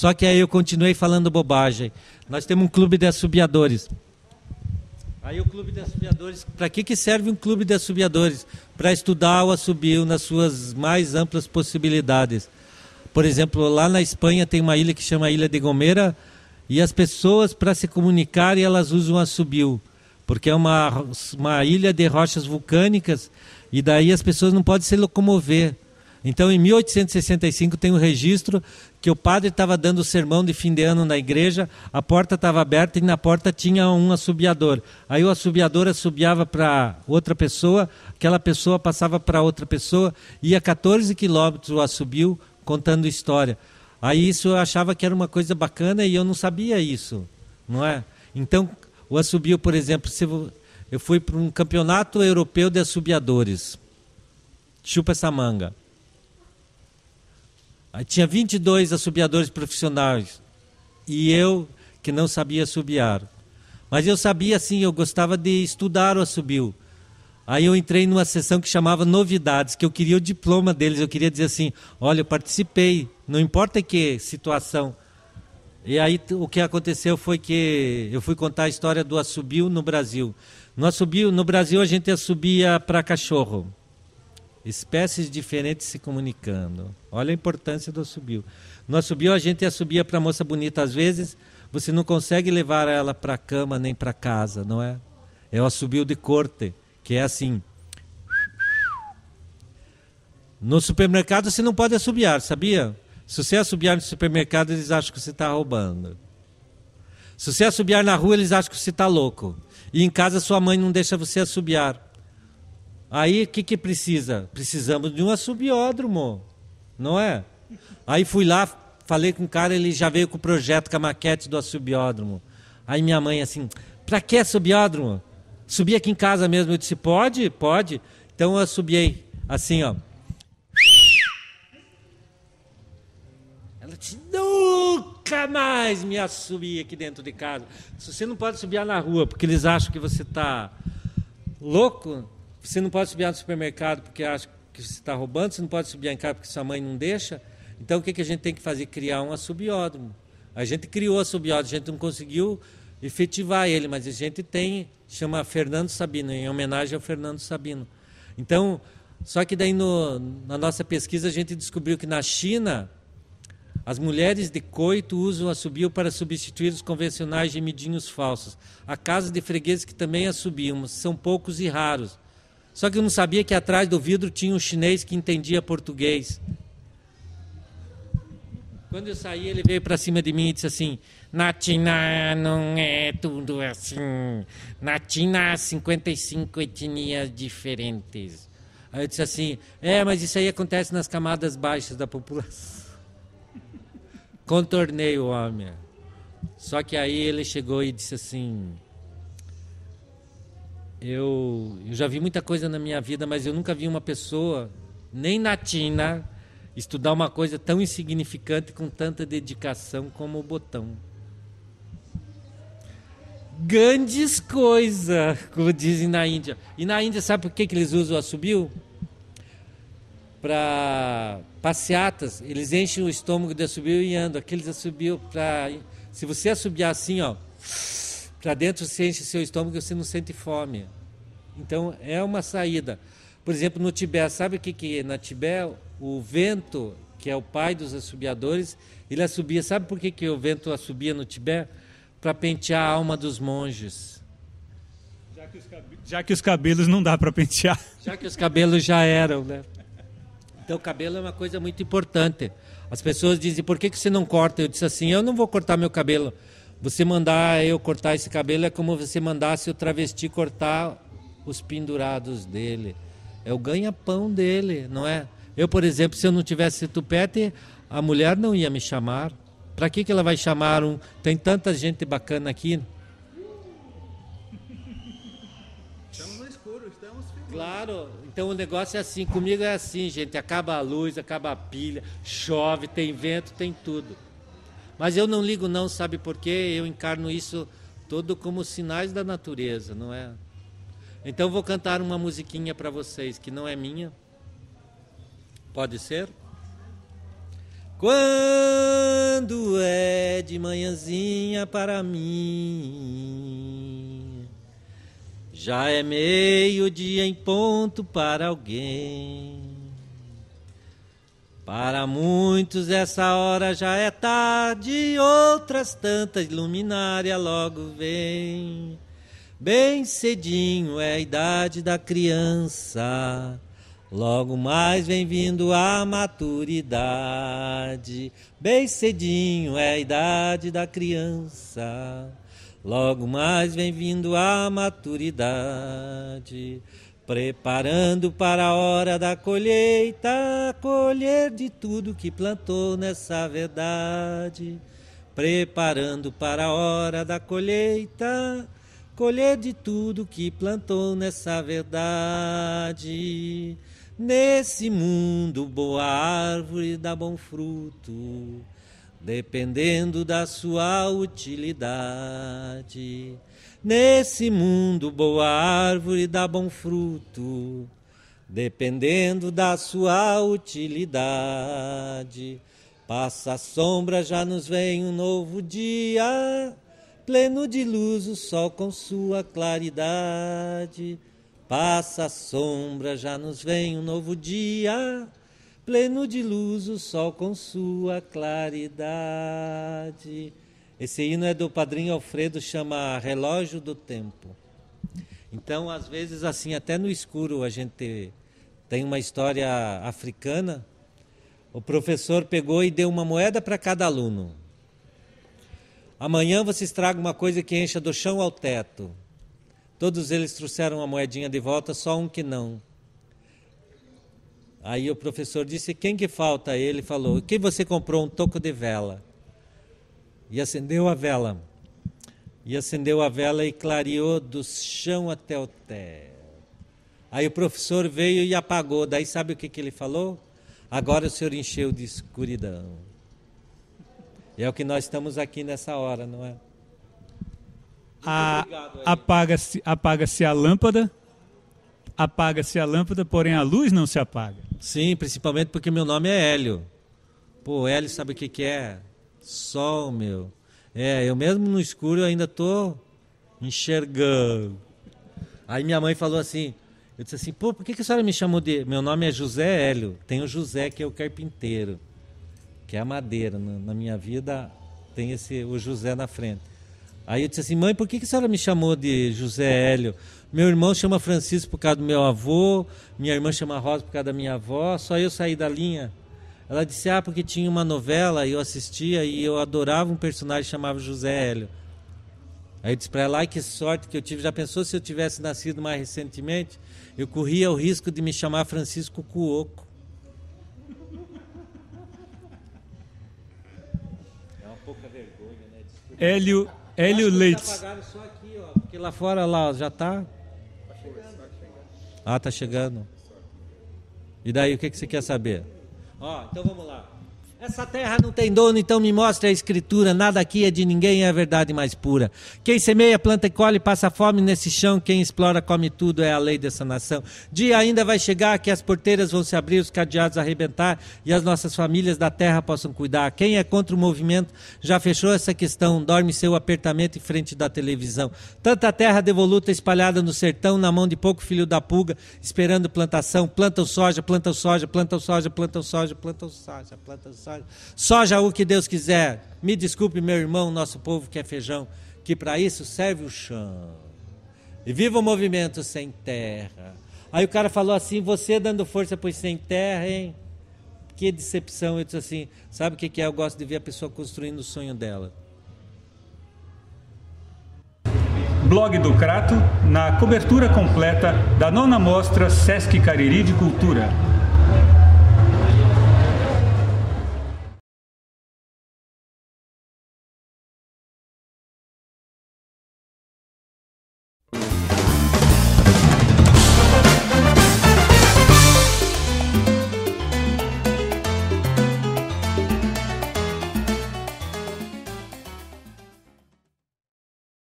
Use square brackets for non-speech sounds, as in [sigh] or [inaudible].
Só que aí eu continuei falando bobagem. Nós temos um clube de assobiadores. Aí o clube de assobiadores, para que, que serve um clube de assobiadores? Para estudar o assobio nas suas mais amplas possibilidades. Por exemplo, lá na Espanha tem uma ilha que chama Ilha de Gomera e as pessoas para se comunicarem elas usam assobio, porque é uma, uma ilha de rochas vulcânicas e daí as pessoas não podem se locomover. Então, em 1865 tem um registro que o padre estava dando o sermão de fim de ano na igreja, a porta estava aberta e na porta tinha um assobiador. Aí o assobiador assobiava para outra pessoa, aquela pessoa passava para outra pessoa, ia 14 quilômetros o assobio contando história. Aí isso eu achava que era uma coisa bacana e eu não sabia isso, não é? Então, o assobio, por exemplo, se eu fui para um campeonato europeu de assobiadores. Chupa essa manga tinha 22 assobiadores profissionais e eu que não sabia assobiar. Mas eu sabia assim, eu gostava de estudar o assobio. Aí eu entrei numa sessão que chamava Novidades, que eu queria o diploma deles, eu queria dizer assim: olha, eu participei, não importa que situação. E aí o que aconteceu foi que eu fui contar a história do assobio no Brasil. No assobio, no Brasil a gente assobia para cachorro espécies diferentes se comunicando. Olha a importância do assobio. No assobio, a gente assobia para a moça bonita. Às vezes, você não consegue levar ela para a cama nem para casa, não é? É o assobio de corte, que é assim. No supermercado, você não pode assobiar, sabia? Se você assobiar no supermercado, eles acham que você está roubando. Se você assobiar na rua, eles acham que você está louco. E em casa, sua mãe não deixa você assobiar. Aí o que, que precisa? Precisamos de um assobiódromo, não é? Aí fui lá, falei com o cara, ele já veio com o projeto, com a maquete do assobiódromo. Aí minha mãe assim, pra que assobiódromo? Subi aqui em casa mesmo. Eu disse, pode? Pode. Então eu subiei assim, ó. Ela disse, nunca mais me assobi aqui dentro de casa. Você não pode subir na rua, porque eles acham que você está louco. Você não pode subir no supermercado porque acha que você está roubando, você não pode subir em casa porque sua mãe não deixa. Então o que, que a gente tem que fazer? Criar um assobiódromo. A gente criou o assobiódromo, a gente não conseguiu efetivar ele, mas a gente tem, chama Fernando Sabino, em homenagem ao Fernando Sabino. Então, só que daí no, na nossa pesquisa a gente descobriu que na China as mulheres de coito usam assobio para substituir os convencionais gemidinhos falsos. Há casos de fregueses que também assobiam, são poucos e raros. Só que eu não sabia que atrás do vidro tinha um chinês que entendia português. Quando eu saí, ele veio para cima de mim e disse assim: Na China não é tudo assim. Na China há 55 etnias diferentes. Aí eu disse assim: É, mas isso aí acontece nas camadas baixas da população. [laughs] Contornei o homem. Só que aí ele chegou e disse assim: eu, eu já vi muita coisa na minha vida, mas eu nunca vi uma pessoa, nem na China, estudar uma coisa tão insignificante com tanta dedicação como o Botão. Grandes coisas, como dizem na Índia. E na Índia, sabe por que, que eles usam o assobio? Para passeatas, eles enchem o estômago de assobio e andam. Aqueles assobios, para. Se você assobiar assim, ó para dentro você enche seu estômago e você não sente fome. Então é uma saída. Por exemplo, no Tibete, sabe o que, que é? Na Tibete, o vento, que é o pai dos assobiadores, ele assobia. Sabe por que, que o vento assobia no Tibete? Para pentear a alma dos monges. Já que os, cabelos, já que os cabelos não dá para pentear. [laughs] Já que os cabelos já eram, né? Então, o cabelo é uma coisa muito importante. As pessoas dizem, por que, que você não corta? Eu disse assim, eu não vou cortar meu cabelo. Você mandar eu cortar esse cabelo é como você mandasse o travesti cortar os pendurados dele. É o ganha-pão dele, não é? Eu, por exemplo, se eu não tivesse tupete, a mulher não ia me chamar. Para que, que ela vai chamar um? Tem tanta gente bacana aqui. Estamos no escuro, estamos filmando. Claro, então o negócio é assim. Comigo é assim, gente. Acaba a luz, acaba a pilha, chove, tem vento, tem tudo. Mas eu não ligo não, sabe por quê? Eu encarno isso todo como sinais da natureza, não é? Então vou cantar uma musiquinha para vocês que não é minha. Pode ser? Quando é de manhãzinha para mim, já é meio-dia em ponto para alguém. Para muitos essa hora já é tarde, outras tantas luminária logo vem. Bem cedinho é a idade da criança, logo mais vem vindo a maturidade. Bem cedinho é a idade da criança, logo mais vem vindo a maturidade preparando para a hora da colheita, colher de tudo que plantou nessa verdade. Preparando para a hora da colheita, colher de tudo que plantou nessa verdade. Nesse mundo, boa árvore dá bom fruto, dependendo da sua utilidade. Nesse mundo, boa árvore dá bom fruto, dependendo da sua utilidade. Passa a sombra, já nos vem um novo dia, pleno de luz, o sol com sua claridade. Passa a sombra, já nos vem um novo dia, pleno de luz, o sol com sua claridade. Esse hino é do padrinho Alfredo, chama Relógio do Tempo. Então, às vezes, assim, até no escuro, a gente tem uma história africana. O professor pegou e deu uma moeda para cada aluno. Amanhã vocês tragam uma coisa que encha do chão ao teto. Todos eles trouxeram uma moedinha de volta, só um que não. Aí o professor disse: Quem que falta? Ele falou: Quem você comprou um toco de vela. E acendeu a vela. E acendeu a vela e clareou do chão até o teto. Aí o professor veio e apagou. Daí sabe o que, que ele falou? Agora o senhor encheu de escuridão. E é o que nós estamos aqui nessa hora, não é? Apaga-se apaga a lâmpada, apaga-se a lâmpada, porém a luz não se apaga. Sim, principalmente porque meu nome é Hélio. Pô, Hélio sabe o que, que é? Sol, meu. É, eu mesmo no escuro ainda tô enxergando. Aí minha mãe falou assim, eu disse assim, pô, por que, que a senhora me chamou de... Meu nome é José Hélio, tem o José que é o carpinteiro, que é a madeira. Na, minha vida tem esse o José na frente. Aí eu disse assim, mãe, por que, que a senhora me chamou de José Hélio? Meu irmão chama Francisco por causa do meu avô, minha irmã chama Rosa por causa da minha avó, só eu saí da linha. Ela disse: Ah, porque tinha uma novela e eu assistia e eu adorava um personagem que chamava José Hélio. Aí eu disse para ela: que sorte que eu tive. Já pensou se eu tivesse nascido mais recentemente? Eu corria o risco de me chamar Francisco Cuoco. É uma pouca vergonha, né? Desculpa. Hélio, Hélio Leites. Tá só aqui, ó, porque lá fora lá já tá. Está tá chegando. Ah, tá chegando. E daí, o que, que você quer saber? Ó, então vamos lá. Essa terra não tem dono, então me mostre a escritura. Nada aqui é de ninguém, é a verdade mais pura. Quem semeia, planta e colhe, passa fome nesse chão. Quem explora, come tudo, é a lei dessa nação. Dia ainda vai chegar que as porteiras vão se abrir, os cadeados arrebentar e as nossas famílias da terra possam cuidar. Quem é contra o movimento já fechou essa questão. Dorme seu apertamento em frente da televisão. Tanta terra devoluta espalhada no sertão, na mão de pouco filho da pulga, esperando plantação. Plantam soja, plantam soja, plantam soja, plantam soja, plantam soja, plantam soja soja. Soja o que Deus quiser. Me desculpe, meu irmão, nosso povo que é feijão, que para isso serve o chão. E viva o movimento sem terra. Aí o cara falou assim: você dando força para sem terra, hein? Que decepção. Eu disse assim: sabe o que é? Eu gosto de ver a pessoa construindo o sonho dela. blog do Crato, na cobertura completa da nona mostra Sesc Cariri de Cultura.